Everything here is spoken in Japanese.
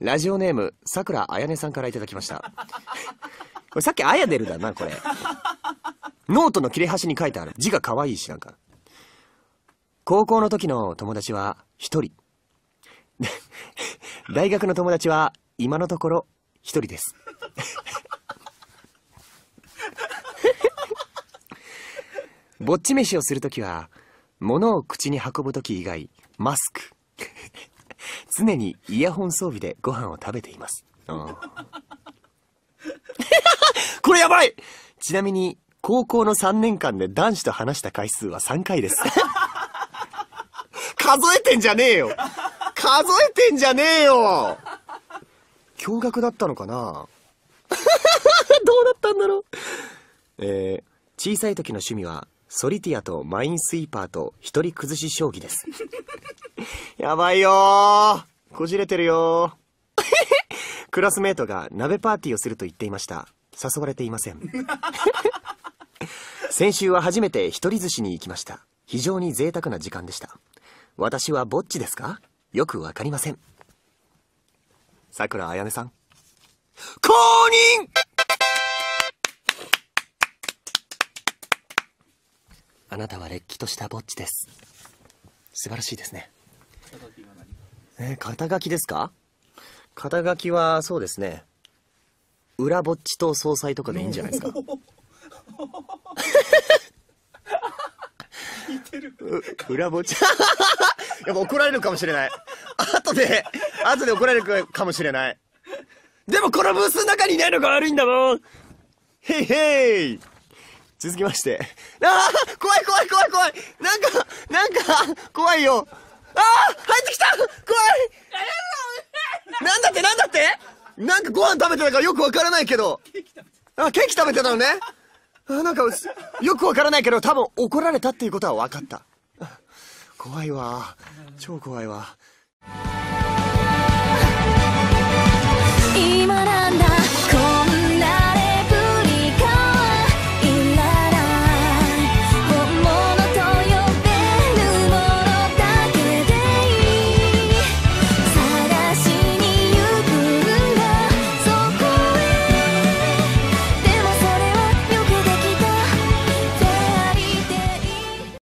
ラジオネーム、さくらあやねさんからいただきました。これさっきあやでるだな、これ。ノートの切れ端に書いてある。字が可愛いし、なんか。高校の時の友達は一人。大学の友達は今のところ一人です。ぼっち飯をするときは、物を口に運ぶとき以外、マスク。常にイヤホン装備でご飯を食べています。うん、これやばいちなみに、高校の3年間で男子と話した回数は3回です。数えてんじゃねえよ数えてんじゃねえよ驚愕だったのかな どうだったんだろうえー、小さい時の趣味はソリティアとマインスイーパーと一人崩し将棋です やばいよー。こじれてるよー。クラスメートが鍋パーティーをすると言っていました。誘われていません。先週は初めて一人寿司に行きました。非常に贅沢な時間でした。私はぼっちですかよくわかりません。さくらあやねさん。公認あなたはれっきとしたぼっちです。素晴らしいですね。えー、肩書きですか肩書きはそうですね裏ぼっちと総裁とかでいいんじゃないですか裏ぼっち やっぱ怒られるかもしれない後で後で怒られるかもしれないでもこのブースの中にいないのが悪いんだもんへいへい続きましてああ怖い怖い怖い怖いなんかなんか怖いよ入ってきた怖いなんだってなんだってなんかご飯食べてたからよくわからないけど。あ、ケーキ食べてたのね。あなんか、よくわからないけど、多分怒られたっていうことは分かった。怖いわ。超怖いわ。